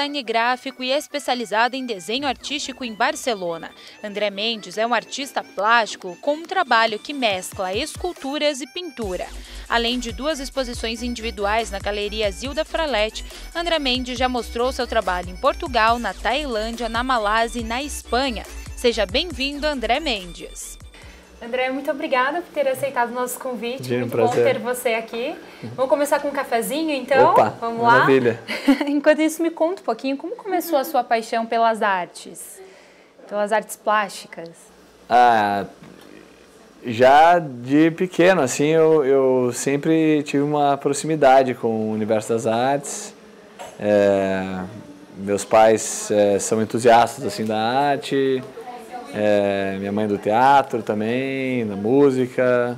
design gráfico e especializada em desenho artístico em Barcelona. André Mendes é um artista plástico com um trabalho que mescla esculturas e pintura. Além de duas exposições individuais na Galeria Zilda Fralete, André Mendes já mostrou seu trabalho em Portugal, na Tailândia, na Malásia e na Espanha. Seja bem-vindo, André Mendes. André, muito obrigada por ter aceitado o nosso convite. De muito um prazer. bom ter você aqui. Vamos começar com um cafezinho, então? Opa, Vamos maravilha. lá? Enquanto isso, me conta um pouquinho como começou a sua paixão pelas artes, pelas artes plásticas. Ah, já de pequeno, assim, eu, eu sempre tive uma proximidade com o universo das artes. É, meus pais é, são entusiastas assim da arte. É, minha mãe do teatro também, na música.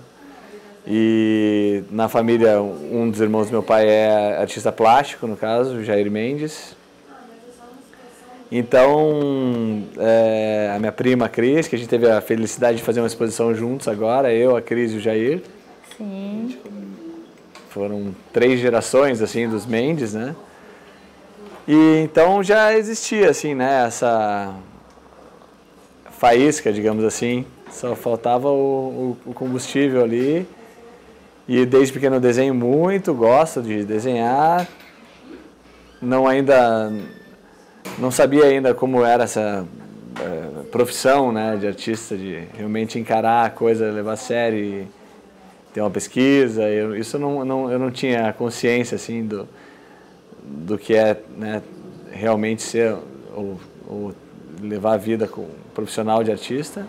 E na família, um dos irmãos do meu pai é artista plástico, no caso, Jair Mendes. Então, é, a minha prima Cris, que a gente teve a felicidade de fazer uma exposição juntos agora, eu, a Cris e o Jair. Sim. Foram três gerações, assim, dos Mendes, né? E então já existia, assim, né, essa faísca, digamos assim. Só faltava o, o, o combustível ali. E desde pequeno eu desenho muito, gosto de desenhar. Não ainda não sabia ainda como era essa eh, profissão, né, de artista, de realmente encarar a coisa, levar a sério, e ter uma pesquisa. Eu, isso eu não, não, eu não tinha consciência assim do do que é, né, realmente ser ou, ou levar a vida como profissional de artista.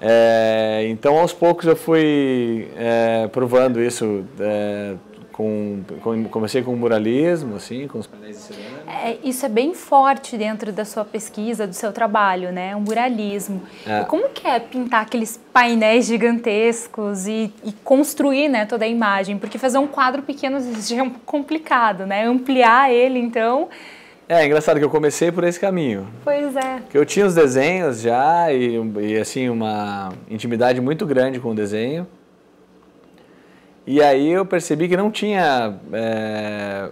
É, então, aos poucos, eu fui é, provando isso. É, com, com, comecei com o muralismo, assim, com os painéis de É, isso é bem forte dentro da sua pesquisa, do seu trabalho, né? O muralismo. É. Como que é pintar aqueles painéis gigantescos e, e, construir né, toda a imagem? Porque fazer um quadro pequeno já é complicado, né? Ampliar ele, então, é, é, engraçado que eu comecei por esse caminho. Pois é. Que eu tinha os desenhos já e, e, assim uma intimidade muito grande com o desenho. E aí eu percebi que não tinha é,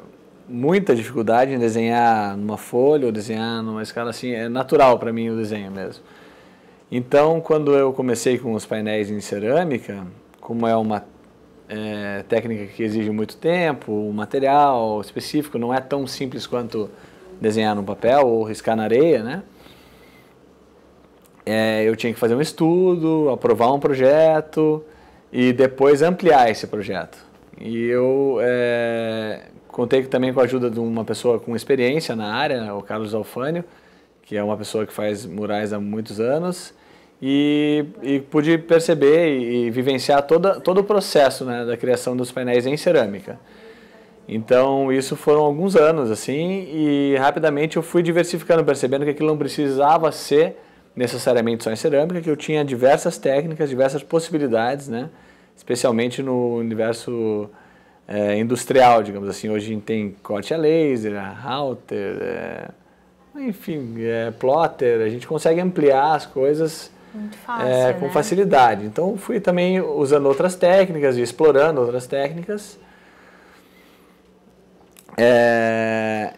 muita dificuldade em desenhar numa folha ou desenhar numa escala assim, é natural para mim o desenho mesmo. Então, quando eu comecei com os painéis em cerâmica, como é uma é, técnica que exige muito tempo, um material específico, não é tão simples quanto desenhar num papel ou riscar na areia, né? É, eu tinha que fazer um estudo, aprovar um projeto e depois ampliar esse projeto. E eu é, contei também com a ajuda de uma pessoa com experiência na área, né? o Carlos Alfânio, que é uma pessoa que faz murais há muitos anos. E, e pude perceber e, e, vivenciar toda, todo o processo né, da criação dos painéis em cerâmica. Então, isso foram alguns anos, assim, e rapidamente eu fui diversificando, percebendo que aquilo não precisava ser necessariamente só em cerâmica, que eu tinha diversas técnicas, diversas possibilidades, né? Especialmente no universo é, industrial, digamos assim. Hoje a gente tem corte a laser, a router, é, eh, enfim, é, plotter. A gente consegue ampliar as coisas fácil, né? com né? facilidade. Então, fui também usando outras técnicas e explorando outras técnicas é,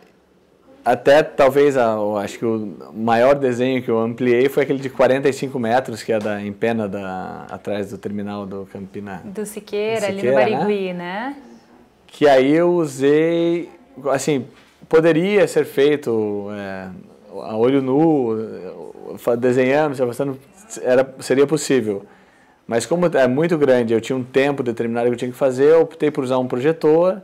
até talvez, a, acho que o maior desenho que eu ampliei foi aquele de 45 metros, que é da Empena, da, atrás do terminal do Campina. Do Siqueira, do Siqueira ali no né? Barigui, né? né? Que aí eu usei, assim, poderia ser feito é, a olho nu, desenhando, se afastando, era, seria possível. Mas como é muito grande, eu tinha um tempo determinado que eu tinha que fazer, eu optei por usar um projetor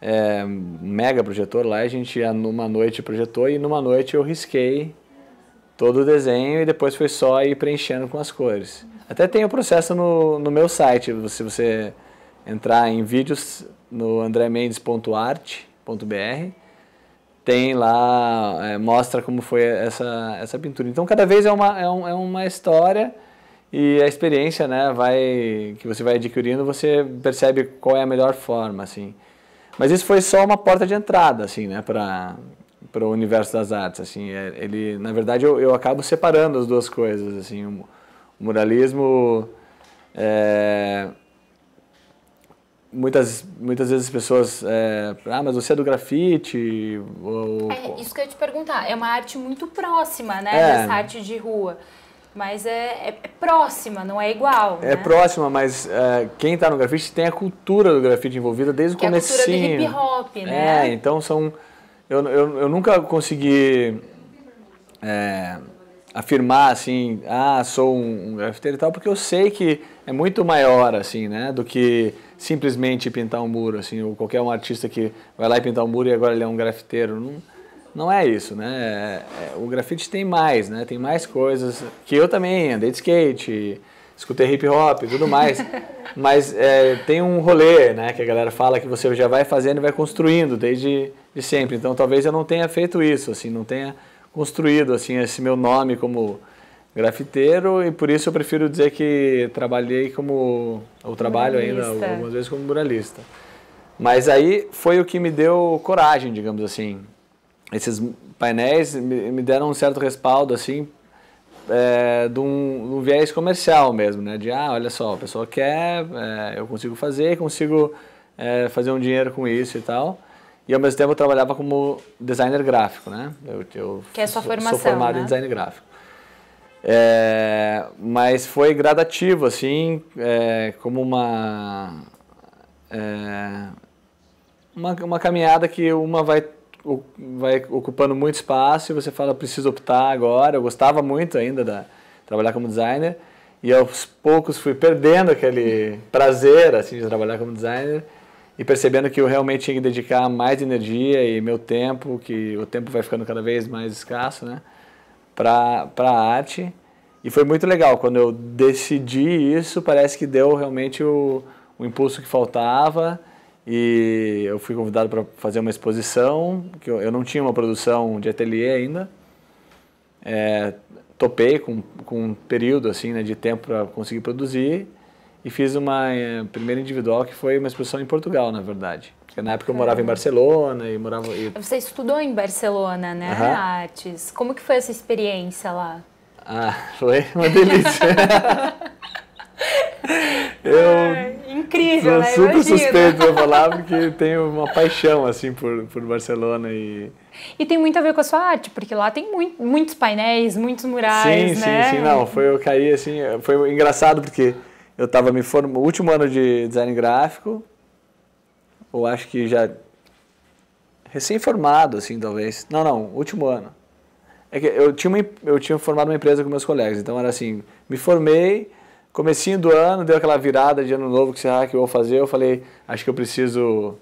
é, mega projetor lá, a gente numa noite projetou e numa noite eu risquei todo o desenho e depois foi só ir preenchendo com as cores. Até tem o processo no, no meu site, se você entrar em vídeos no andremendes.art.br, tem lá, é, mostra como foi essa, essa pintura. Então cada vez é uma, é, um, é uma história e a experiência né, vai, que você vai adquirindo, você percebe qual é a melhor forma, assim. Mas isso foi só uma porta de entrada, assim, né, para para o universo das artes, assim, é, ele, na verdade, eu, eu acabo separando as duas coisas, assim, o, muralismo é, muitas, muitas vezes as pessoas. É, ah, mas você é do grafite? Ou... É, isso que eu ia te perguntar. É uma arte muito próxima, né? É. Dessa arte de rua mas é, é, é, próxima, não é igual. É né? próxima, mas é, quem está no grafite tem a cultura do grafite envolvida desde que o começo. É a cultura do hip hop, né? É, então são. Eu, eu, eu nunca consegui é, afirmar assim, ah, sou um, um grafiteiro e tal, porque eu sei que é muito maior, assim, né, do que simplesmente pintar um muro, assim, ou qualquer um artista que vai lá e pintar um muro e agora ele é um grafiteiro. Não, não é isso, né? É, é, o grafite tem mais, né? Tem mais coisas que eu também andei de skate, escutei hip hop, tudo mais. Mas é, tem um rolê, né? Que a galera fala que você já vai fazendo e vai construindo desde de sempre. Então talvez eu não tenha feito isso, assim, não tenha construído assim esse meu nome como grafiteiro e por isso eu prefiro dizer que trabalhei como ou trabalho ainda algumas vezes como muralista. Mas aí foi o que me deu coragem, digamos assim, esses painéis me deram um certo respaldo, assim, é, de, um, de um viés comercial mesmo, né? De, ah, olha só, a pessoa quer, é, eu consigo fazer, consigo é, fazer um dinheiro com isso e tal. E ao mesmo tempo eu trabalhava como designer gráfico, né? Eu, eu que é sua formação, Sou formado né? em design gráfico. É, mas foi gradativo, assim, é, como uma, é, uma... Uma caminhada que uma vai vai ocupando muito espaço e você fala, preciso optar agora. Eu gostava muito ainda de trabalhar como designer e aos poucos fui perdendo aquele prazer assim de trabalhar como designer e percebendo que eu realmente tinha que dedicar mais energia e meu tempo, que o tempo vai ficando cada vez mais escasso, né, para a arte. E foi muito legal, quando eu decidi isso, parece que deu realmente o, o impulso que faltava e eu fui convidado para fazer uma exposição, que eu, eu, não tinha uma produção de ateliê ainda. É, topei com, com um período assim, né, de tempo para conseguir produzir e fiz uma é, primeira individual que foi uma exposição em Portugal, na verdade. Porque na época eu morava em Barcelona e morava. E... Você estudou em Barcelona, né? Uhum. Artes. Como que foi essa experiência lá? Ah, foi uma delícia. Eu é, incrível, sou né? super Imagina. suspeito pra falar porque tenho uma paixão assim por, por Barcelona e e tem muito a ver com a sua arte, porque lá tem muito, muitos painéis, muitos murais, sim, né? Sim, sim, não, foi eu caí assim, foi engraçado porque eu estava me formando, último ano de design gráfico, ou acho que já recém-formado assim, talvez. Não, não, último ano. É que eu tinha uma, eu tinha formado uma empresa com meus colegas, então era assim, me formei, Comecinho do ano, deu aquela virada de ano novo que será ah, que eu vou fazer? Eu falei, acho que eu preciso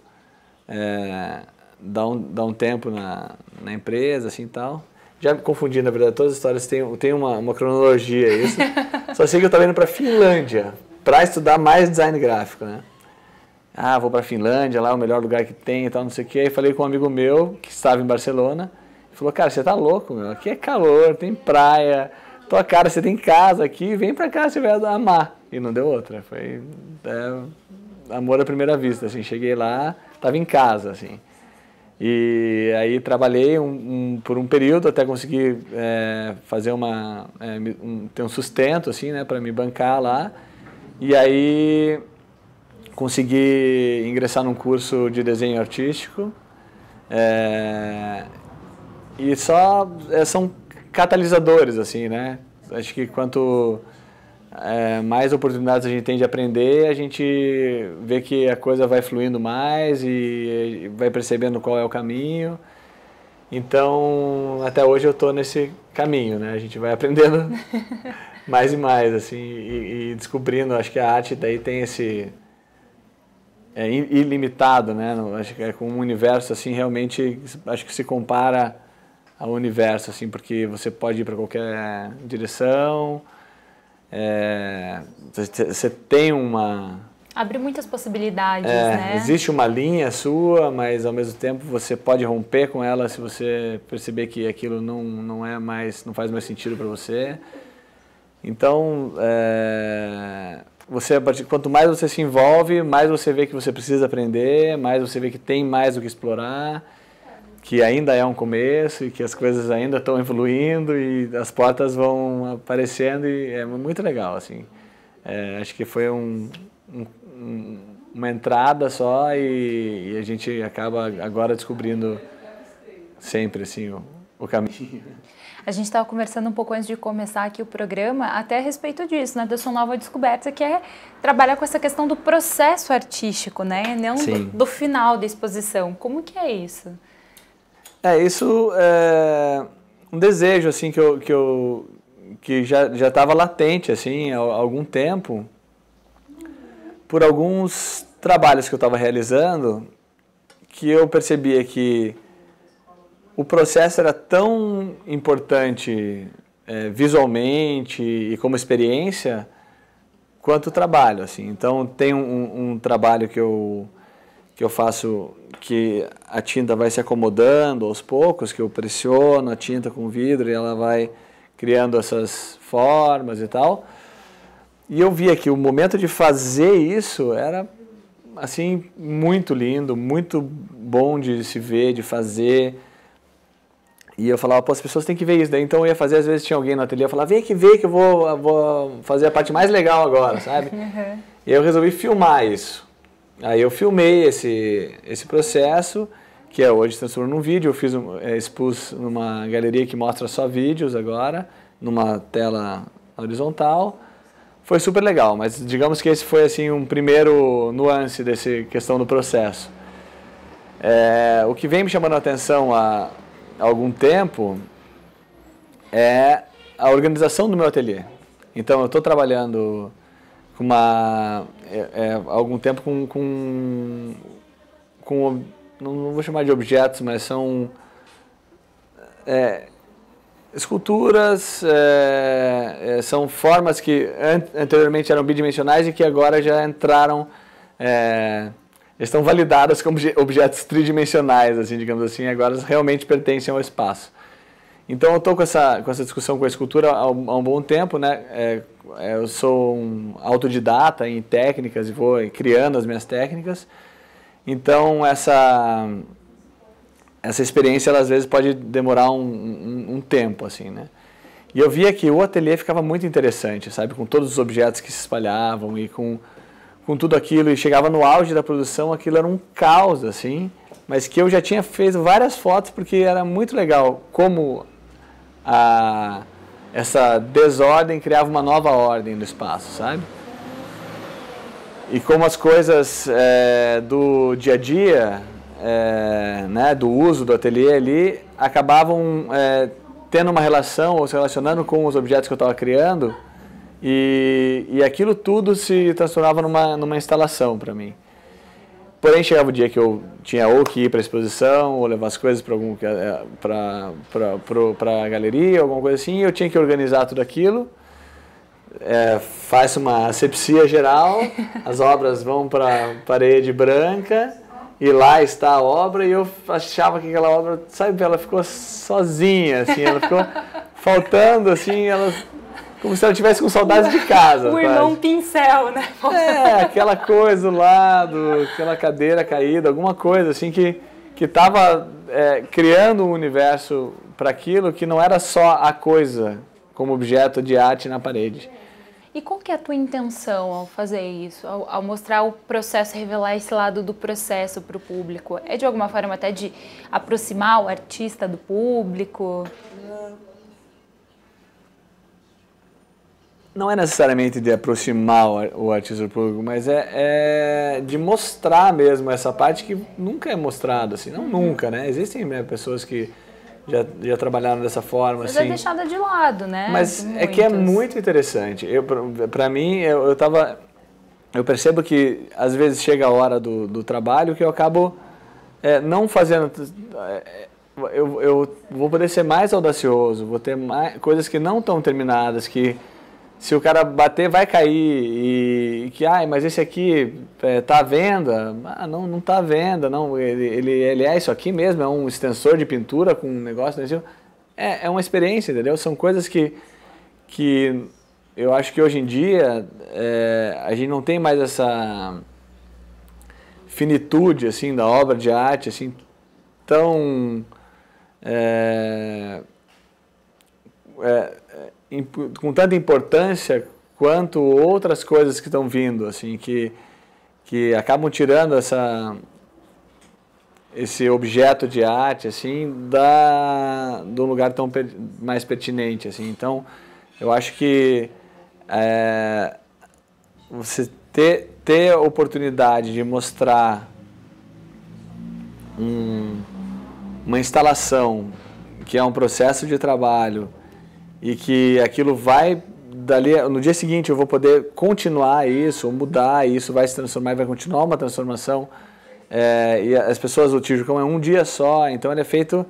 é, dar, um, dar um tempo na, na empresa, assim e tal. Já me confundi, na verdade, todas as histórias têm, uma, uma cronologia, é isso. Só sei que eu estava indo para Finlândia para estudar mais design gráfico, né? Ah, vou para Finlândia, lá é o melhor lugar que tem e tal, não sei o quê. Aí falei com um amigo meu que estava em Barcelona, falou, cara, você tá louco, meu. Aqui é calor, tem praia, tua cara, você tem casa aqui, vem pra cá se vai amar. E não deu outra, foi é, amor à primeira vista, assim, cheguei lá, tava em casa, assim. E aí trabalhei um, um, por um período até conseguir é, fazer uma, é, um, ter um sustento, assim, né, para me bancar lá. E aí consegui ingressar num curso de desenho artístico. É, e só é, são catalisadores, assim, né? Acho que quanto é, mais oportunidades a gente tem de aprender, a gente vê que a coisa vai fluindo mais e, vai percebendo qual é o caminho. Então, até hoje eu estou nesse caminho, né? A gente vai aprendendo mais e mais, assim, e, e, descobrindo. Acho que a arte daí tem esse... É ilimitado, né? Acho que é com um universo, assim, realmente, acho que se compara ao universo, assim, porque você pode ir para qualquer direção, é, você tem uma... Abre muitas possibilidades, é, né? Existe uma linha sua, mas ao mesmo tempo você pode romper com ela se você perceber que aquilo não, não é mais, não faz mais sentido para você. Então, é, você quanto mais você se envolve, mais você vê que você precisa aprender, mais você vê que tem mais o que explorar que ainda é um começo e que as coisas ainda estão evoluindo e as portas vão aparecendo e é muito legal assim é, acho que foi um, um, uma entrada só e, e, a gente acaba agora descobrindo sempre assim o, o caminho a gente estava conversando um pouco antes de começar aqui o programa, até a respeito disso, né, da sua nova descoberta, que é trabalhar com essa questão do processo artístico, né, não do, do final da exposição. Como que é isso? É, isso é um desejo, assim, que eu, que eu que já estava latente, assim, há algum tempo, por alguns trabalhos que eu estava realizando, que eu percebia que o processo era tão importante é, visualmente e como experiência quanto o trabalho, assim. Então, tem um, um trabalho que eu que eu faço que a tinta vai se acomodando aos poucos, que eu pressiono a tinta com vidro e ela vai criando essas formas e tal. E eu via que o momento de fazer isso era assim muito lindo, muito bom de se ver, de fazer. E eu falava, pô, as pessoas têm que ver isso. Daí então eu ia fazer, às vezes tinha alguém no ateliê, eu falava, vem aqui ver que eu vou, vou fazer a parte mais legal agora, sabe? Uhum. E eu resolvi filmar isso. Aí eu filmei esse, esse processo, que é hoje transformou num vídeo. Eu fiz um, é, expus numa galeria que mostra só vídeos agora, numa tela horizontal. Foi super legal, mas digamos que esse foi assim um primeiro nuance dessa questão do processo. É, o que vem me chamando a atenção há algum tempo é a organização do meu ateliê. Então eu estou trabalhando com uma. É, é, algum tempo com. com, com não, não, vou chamar de objetos, mas são. É, esculturas, é, é, são formas que anteriormente eram bidimensionais e que agora já entraram. É, estão validadas como objetos tridimensionais, assim, digamos assim, agora realmente pertencem ao espaço. Então eu estou com essa, com essa discussão com a escultura há um, há um bom tempo, né? É, é, eu sou um autodidata em técnicas e vou criando as minhas técnicas. Então essa essa experiência ela, às vezes pode demorar um, um, um, tempo assim, né? E eu via que o ateliê ficava muito interessante, sabe, com todos os objetos que se espalhavam e com com tudo aquilo e chegava no auge da produção, aquilo era um caos assim, mas que eu já tinha feito várias fotos porque era muito legal como a, essa desordem criava uma nova ordem no espaço, sabe? E como as coisas é, do dia a dia, é, né, do uso do ateliê ali, acabavam é, tendo uma relação ou se relacionando com os objetos que eu estava criando, e, e aquilo tudo se transformava numa, numa instalação para mim. Porém, chegava o dia que eu tinha ou que ir para a exposição, ou levar as coisas para a galeria, alguma coisa assim, e eu tinha que organizar tudo aquilo. É, faz uma asepsia geral, as obras vão para parede branca, e lá está a obra, e eu achava que aquela obra, sabe, ela ficou sozinha, assim, ela ficou faltando, assim, ela como se ela tivesse com saudades de casa. o irmão pincel, né? É, aquela coisa lá, do, aquela cadeira caída, alguma coisa assim que que estava é, criando um universo para aquilo que não era só a coisa como objeto de arte na parede. E qual que é a tua intenção ao fazer isso, ao, ao mostrar o processo, revelar esse lado do processo para o público? É de alguma forma até de aproximar o artista do público? não é necessariamente de aproximar o artista do público, mas é, é, de mostrar mesmo essa parte que nunca é mostrada, assim, não uhum. nunca, né? Existem né, pessoas que já, já trabalharam dessa forma, mas é assim. é deixada de lado, né? Mas Muitos. é que é muito interessante. Eu, para mim, eu, eu tava, eu percebo que às vezes chega a hora do, do trabalho que eu acabo é, não fazendo. É, é, eu, eu vou poder ser mais audacioso, vou ter mais, coisas que não estão terminadas, que se o cara bater, vai cair. E que, ai, mas esse aqui é, tá à venda. Ah, não, não tá à venda, não. Ele, ele, ele é isso aqui mesmo, é um extensor de pintura com um negócio desse né, é, é uma experiência, entendeu? São coisas que, que eu acho que hoje em dia é, a gente não tem mais essa finitude, assim, da obra de arte, assim, tão... É, é, com tanta importância quanto outras coisas que estão vindo, assim, que, que acabam tirando essa, esse objeto de arte, assim, da, do lugar tão mais pertinente, assim. Então, eu acho que é, você ter, ter a oportunidade de mostrar um, uma instalação que é um processo de trabalho e que aquilo vai dali no dia seguinte eu vou poder continuar isso, mudar isso vai se transformar, vai continuar uma transformação. É, e as pessoas o Tijucão é um dia só, então ele é feito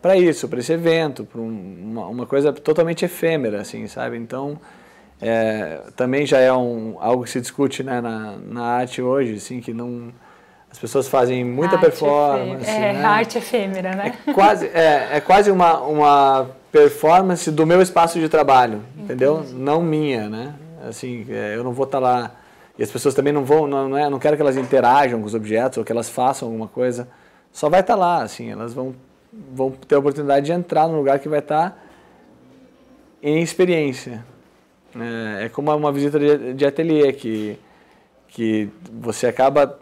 para isso, para esse evento, para um, uma, uma, coisa totalmente efêmera, assim, sabe? Então é, também já é um, algo que se discute né, na, na arte hoje, assim, que não as pessoas fazem muita arte performance. É, né? arte efêmera, né? É quase, é, é quase uma, uma performance do meu espaço de trabalho, Entendi. entendeu? Não minha, né? Assim, é, eu não vou estar tá lá. E as pessoas também não vão, não, não, é, não quero que elas interajam com os objetos ou que elas façam alguma coisa. Só vai estar tá lá, assim, elas vão, vão ter a oportunidade de entrar num lugar que vai estar tá em experiência. É, é, como uma visita de, de ateliê que, que você acaba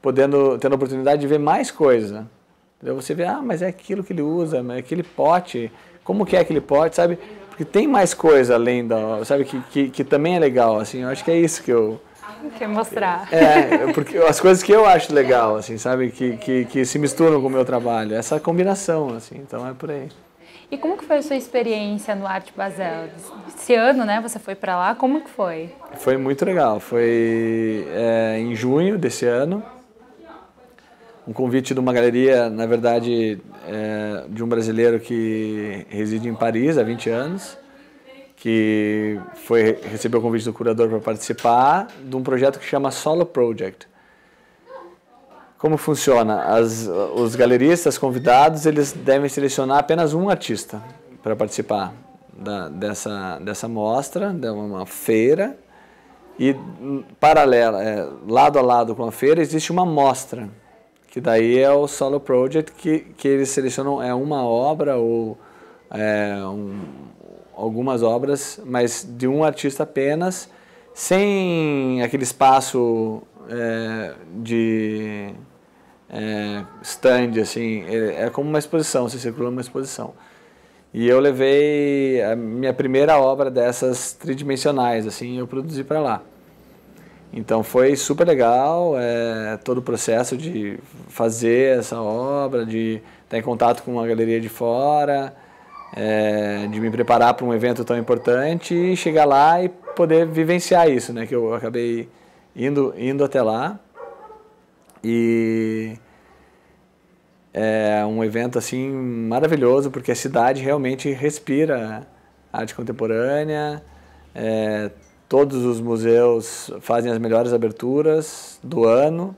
podendo, tendo a oportunidade de ver mais coisa. Entendeu? Você vê, ah, mas é aquilo que ele usa, é aquele pote, como que é aquele pote, sabe? Porque tem mais coisa além da, sabe, que, que, que também é legal, assim, eu acho que é isso que eu... Quer mostrar. É, é, porque as coisas que eu acho legal, assim, sabe, que, que, que se misturam com o meu trabalho, essa combinação, assim, então é por aí. E como que foi a sua experiência no Arte Basel? Esse ano, né, você foi para lá, como que foi? Foi muito legal, foi é, em junho desse ano, um convite de uma galeria, na verdade, é, de um brasileiro que reside em Paris há 20 anos, que foi recebeu o convite do curador para participar de um projeto que chama Solo Project. Como funciona? As, os galeristas convidados eles devem selecionar apenas um artista para participar da, dessa dessa mostra, de uma feira e hum, paralela, é, lado a lado com a feira existe uma mostra que daí é o solo project que, que eles selecionam é uma obra ou é, um, algumas obras, mas de um artista apenas, sem aquele espaço é, de é, stand, assim, é, é como uma exposição, você circula uma exposição. E eu levei a minha primeira obra dessas tridimensionais, assim, eu produzi para lá. Então foi super legal é, todo o processo de fazer essa obra, de estar em contato com uma galeria de fora, é, de me preparar para um evento tão importante e chegar lá e poder vivenciar isso, né? Que eu acabei indo, indo até lá e é um evento assim maravilhoso porque a cidade realmente respira arte contemporânea. É, Todos os museus fazem as melhores aberturas do ano,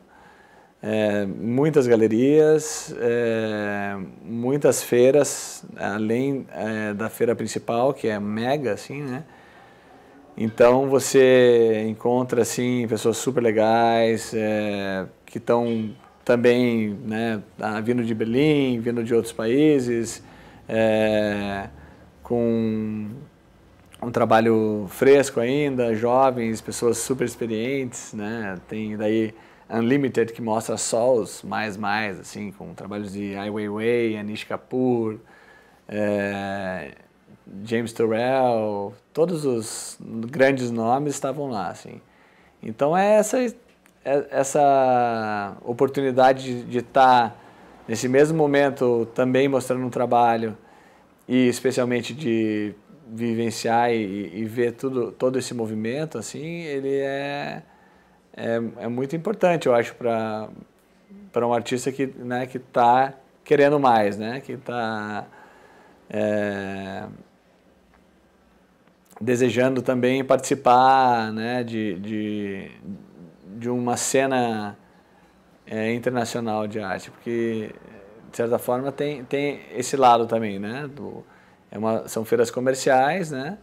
é, muitas galerias, é, muitas feiras, além é, da feira principal, que é mega, assim, né? Então você encontra, assim, pessoas super legais, é, que estão também né, ah, vindo de Berlim, vindo de outros países, é, com um trabalho fresco ainda, jovens, pessoas super experientes, né? Tem daí Unlimited que mostra só os mais mais assim, com trabalhos de Ai Weiwei, Anish Kapoor, é, James Turrell, todos os grandes nomes estavam lá, assim. Então é essa é essa oportunidade de estar tá nesse mesmo momento também mostrando um trabalho e especialmente de vivenciar e, e, ver tudo, todo esse movimento, assim, ele é, é, é muito importante, eu acho, para para um artista que né que está querendo mais né que está é, desejando também participar né de, de, de uma cena é, internacional de arte porque de certa forma tem tem esse lado também né do é uma, são feiras comerciais, né?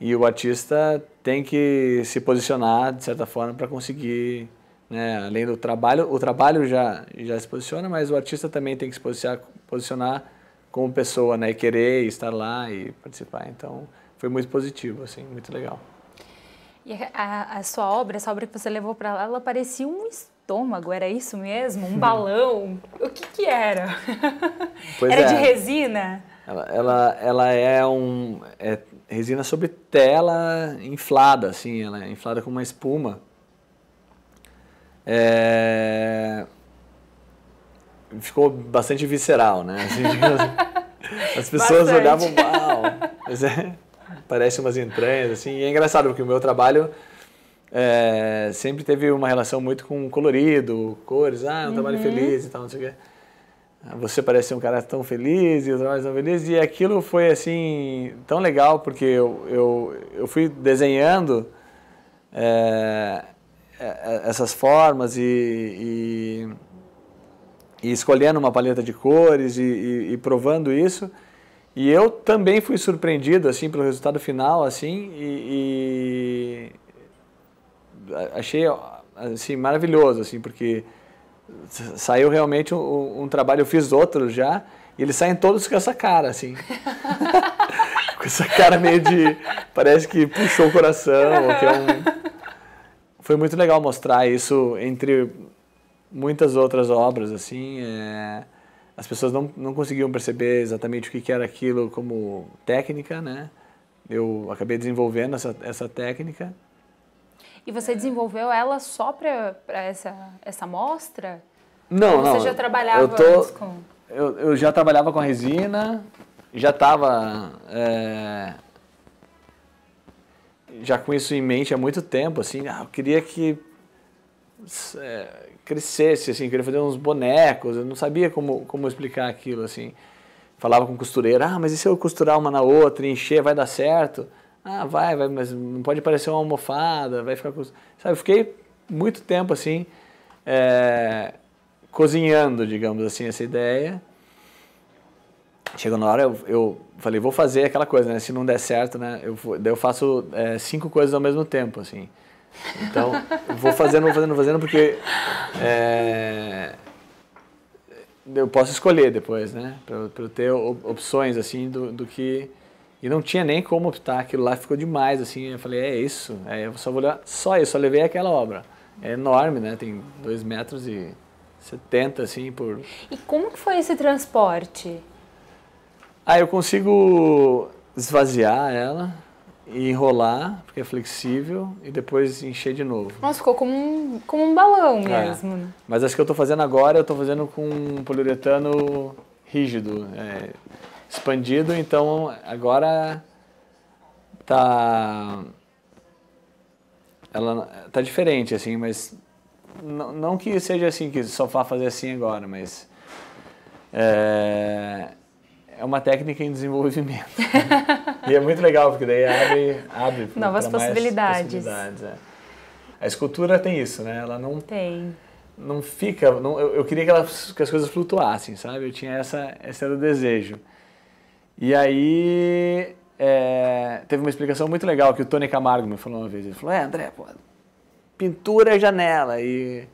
E o artista tem que se posicionar de certa forma para conseguir, né? Além do trabalho, o trabalho já já se posiciona, mas o artista também tem que se posicionar, posicionar como pessoa, né? E querer estar lá e participar. Então, foi muito positivo, assim, muito legal. E a, a sua obra, essa obra que você levou para lá, ela parecia um estômago, era isso mesmo? Um balão? o que que era? Pois era é. de resina? Ela, ela, ela é um é resina sobre tela inflada, assim, ela é inflada com uma espuma. É... Ficou bastante visceral, né? Assim, as pessoas bastante. olhavam, mal mas é, parece umas entranhas, assim. E é engraçado, porque o meu trabalho é, sempre teve uma relação muito com colorido, cores, ah, é um uhum. trabalho feliz e tal, não sei o quê você parece um cara tão feliz e os trabalhos tão felizes. E aquilo foi assim, tão legal, porque eu, eu, eu fui desenhando é, essas formas e, e, e, escolhendo uma paleta de cores e, e, provando isso. E eu também fui surpreendido assim pelo resultado final assim e achei assim maravilhoso assim porque saiu realmente um, um, trabalho, eu fiz outro já, e eles saem todos com essa cara, assim. com essa cara meio de. Parece que puxou o coração. É um... Foi muito legal mostrar isso entre muitas outras obras, assim. É... As pessoas não, não conseguiam perceber exatamente o que era aquilo como técnica, né? Eu acabei desenvolvendo essa, essa técnica. E você desenvolveu ela só para essa, essa mostra? Não, Ou não. Você já trabalhava eu tô, com... Eu, eu já trabalhava com a resina, já estava... É, já com isso em mente há muito tempo, assim, ah, eu queria que é, crescesse, assim, queria fazer uns bonecos, eu não sabia como, como explicar aquilo, assim. Falava com costureira, ah, mas e se eu costurar uma na outra, encher, vai dar certo? Ah, vai, vai, mas não pode parecer uma almofada, vai ficar com. Sabe, eu fiquei muito tempo assim, é, cozinhando, digamos assim, essa ideia. Chegou na hora, eu, eu, falei, vou fazer aquela coisa, né? Se não der certo, né? Eu, daí eu faço é, cinco coisas ao mesmo tempo, assim. Então, vou fazendo, vou fazendo, vou fazendo, porque é, eu posso escolher depois, né? Para eu ter opções, assim, do, do que e não tinha nem como optar, aquilo lá ficou demais, assim. Eu falei, é isso, é, eu só vou levar só isso, só levei aquela obra. É enorme, né? Tem dois metros e setenta assim, por... E como que foi esse transporte? Ah, eu consigo esvaziar ela e enrolar, porque é flexível, e depois encher de novo. Nossa, ficou como um, como um balão é. mesmo. Né? Mas acho que eu estou fazendo agora, eu estou fazendo com um poliuretano rígido. É expandido, então agora tá ela tá diferente assim, mas não, não que seja assim que só vá fazer assim agora, mas é, é uma técnica em desenvolvimento. e é muito legal porque daí abre abre novas possibilidades. possibilidades é. A escultura tem isso, né? Ela não tem não fica. Não, eu, eu, queria que, ela, que, as coisas flutuassem, sabe? Eu tinha essa, esse era o desejo. E aí é, teve uma explicação muito legal que o Tony Camargo me falou uma vez. Ele falou: É, André, pô, pintura é janela e,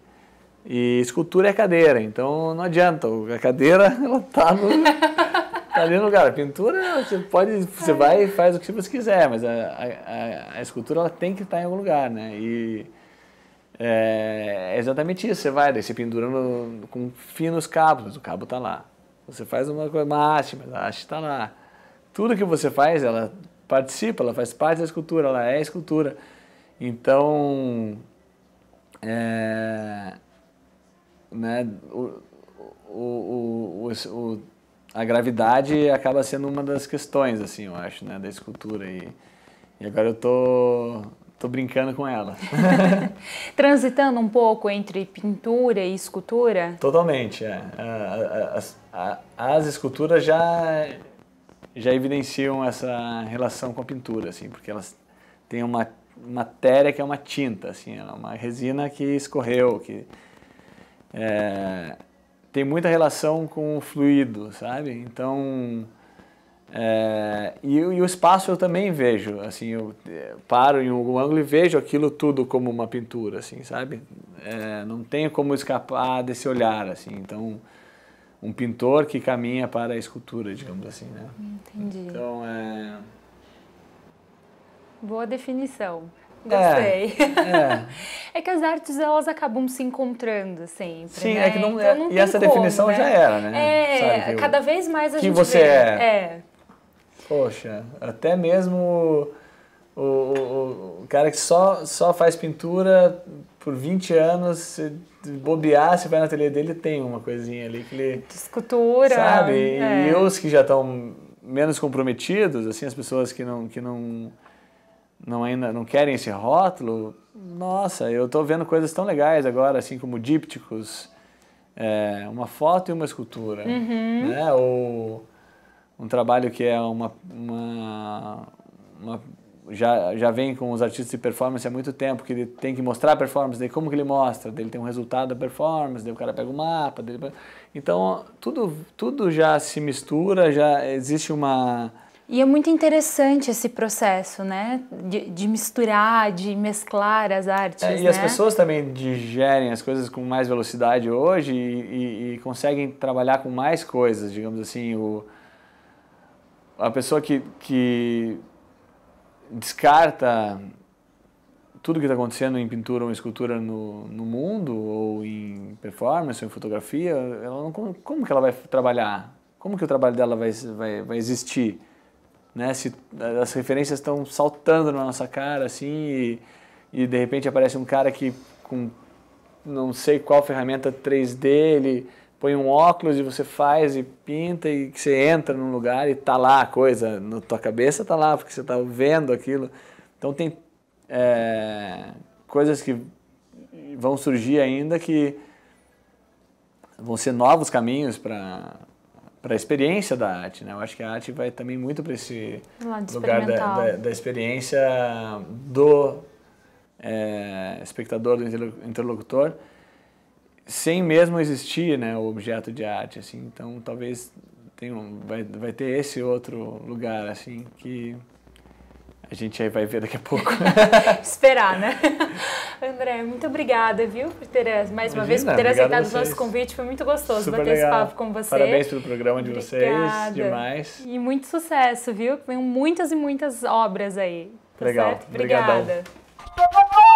e escultura é cadeira. Então não adianta, a cadeira ela tá, no, tá ali no lugar. A pintura você pode, você vai e faz o que você quiser, mas a, a, a escultura ela tem que estar tá em algum lugar, né? E é, é exatamente isso. Você vai, daí você pendura no, com finos cabos, mas o cabo tá lá. Você faz uma coisa, uma arte, mas a arte está lá. Tudo que você faz, ela participa, ela faz parte da escultura, ela é escultura. Então, é, né, o, o, o, a gravidade acaba sendo uma das questões, assim, eu acho, né, da escultura. E, e agora eu tô Tô brincando com ela. Transitando um pouco entre pintura e escultura? Totalmente, é. As, as, as, esculturas já, já evidenciam essa relação com a pintura, assim, porque elas têm uma matéria que é uma tinta, assim, é uma resina que escorreu, que é, tem muita relação com o fluido, sabe? Então, é, e, e, o espaço eu também vejo, assim, eu é, paro em algum ângulo e vejo aquilo tudo como uma pintura, assim, sabe? É, não tenho como escapar desse olhar, assim, então um pintor que caminha para a escultura, digamos assim, né? Entendi. Então é... Boa definição. É, Gostei. É, é. é, que as artes elas acabam se encontrando sempre. Sim, é né? é que não, então, não E essa como, definição né? já era, né? É, Sabe, cada eu, vez mais a que gente. você vê, é. é. Poxa, até mesmo o, o, o, cara que só, só faz pintura por 20 anos, se bobear, se vai na telha dele, tem uma coisinha ali que ele... Escultura. Sabe? É. E os que já estão menos comprometidos, assim, as pessoas que não... Que não não ainda não querem esse rótulo, nossa, eu estou vendo coisas tão legais agora, assim como dípticos, é, uma foto e uma escultura, uhum. né? Ou um trabalho que é uma, uma, uma já, já vem com os artistas de performance há muito tempo, que ele tem que mostrar a performance, daí como que ele mostra, dele ele tem um resultado da performance, daí o cara pega o mapa, dele então tudo, tudo já se mistura, já existe uma... E é muito interessante esse processo, né? De, de misturar, de mesclar as artes, é, E né? as pessoas também digerem as coisas com mais velocidade hoje e, e, e conseguem trabalhar com mais coisas, digamos assim, o a pessoa que, que descarta tudo que está acontecendo em pintura ou em escultura no, no mundo, ou em performance, ou em fotografia, ela não, como, como que ela vai trabalhar? Como que o trabalho dela vai, vai, vai existir? Né? Se as referências estão saltando na nossa cara, assim, e, e de repente aparece um cara que com não sei qual ferramenta 3D, ele põe um óculos e você faz e pinta e que você entra num lugar e tá lá a coisa, na tua cabeça tá lá, porque você tá vendo aquilo. Então tem é, coisas que vão surgir ainda que vão ser novos caminhos para para a experiência da arte, né? Eu acho que a arte vai também muito para esse lugar da, da, da, experiência do é, espectador, do interlocutor sem mesmo existir né, o objeto de arte. Assim, então talvez tem um, vai, vai ter esse outro lugar assim que a gente aí vai ver daqui a pouco. Esperar, né? André, muito obrigada, viu, por ter, eh, mais uma Imagina, vez, por ter aceitado o nosso convite. Foi muito gostoso Super bater legal. esse papo com você. Parabéns pelo programa de obrigada. vocês, demais. E muito sucesso, viu? Venham muitas e muitas obras aí. Tá legal. Certo? Obrigada. Obrigadão.